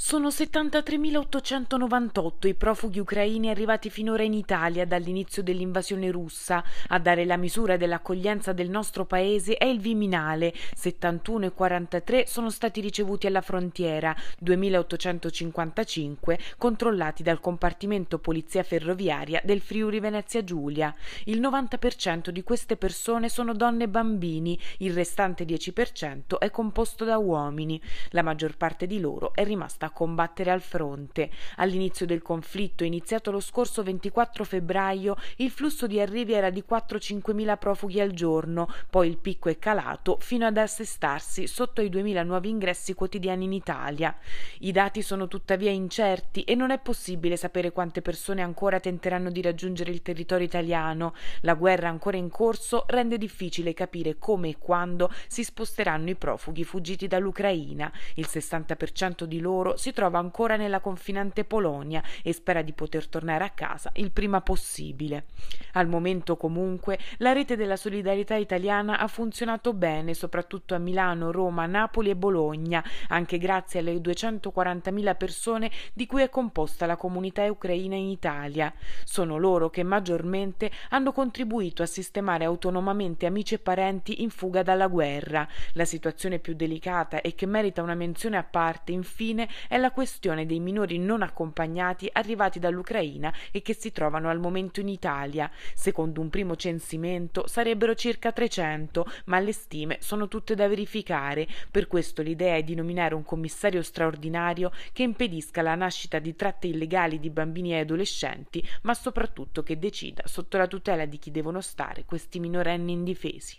Sono 73.898 i profughi ucraini arrivati finora in Italia dall'inizio dell'invasione russa. A dare la misura dell'accoglienza del nostro paese è il Viminale. 71.43 sono stati ricevuti alla frontiera, 2.855 controllati dal compartimento Polizia Ferroviaria del Friuli Venezia Giulia. Il 90% di queste persone sono donne e bambini, il restante 10% è composto da uomini. La maggior parte di loro è rimasta a combattere al fronte. All'inizio del conflitto, iniziato lo scorso 24 febbraio, il flusso di arrivi era di 4-5 mila profughi al giorno, poi il picco è calato fino ad assestarsi sotto i 2.000 nuovi ingressi quotidiani in Italia. I dati sono tuttavia incerti e non è possibile sapere quante persone ancora tenteranno di raggiungere il territorio italiano. La guerra ancora in corso rende difficile capire come e quando si sposteranno i profughi fuggiti dall'Ucraina. Il 60% di loro si trova ancora nella confinante Polonia e spera di poter tornare a casa il prima possibile. Al momento comunque la rete della solidarietà italiana ha funzionato bene, soprattutto a Milano, Roma, Napoli e Bologna, anche grazie alle 240.000 persone di cui è composta la comunità ucraina in Italia. Sono loro che maggiormente hanno contribuito a sistemare autonomamente amici e parenti in fuga dalla guerra. La situazione più delicata e che merita una menzione a parte, infine, è la questione dei minori non accompagnati arrivati dall'Ucraina e che si trovano al momento in Italia. Secondo un primo censimento sarebbero circa 300, ma le stime sono tutte da verificare. Per questo l'idea è di nominare un commissario straordinario che impedisca la nascita di tratte illegali di bambini e adolescenti, ma soprattutto che decida sotto la tutela di chi devono stare questi minorenni indifesi.